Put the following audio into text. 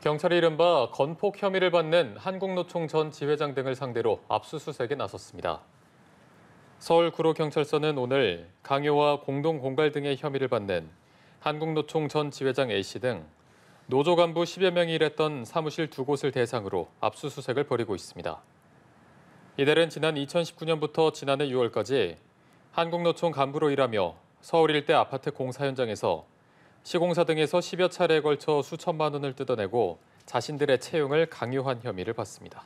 경찰이 이른바 건폭 혐의를 받는 한국노총 전 지회장 등을 상대로 압수수색에 나섰습니다. 서울 구로경찰서는 오늘 강요와 공동공갈 등의 혐의를 받는 한국노총 전 지회장 A씨 등 노조 간부 10여 명이 일했던 사무실 두 곳을 대상으로 압수수색을 벌이고 있습니다. 이들은 지난 2019년부터 지난해 6월까지 한국노총 간부로 일하며 서울 일대 아파트 공사 현장에서 시공사 등에서 10여 차례에 걸쳐 수천만 원을 뜯어내고 자신들의 채용을 강요한 혐의를 받습니다.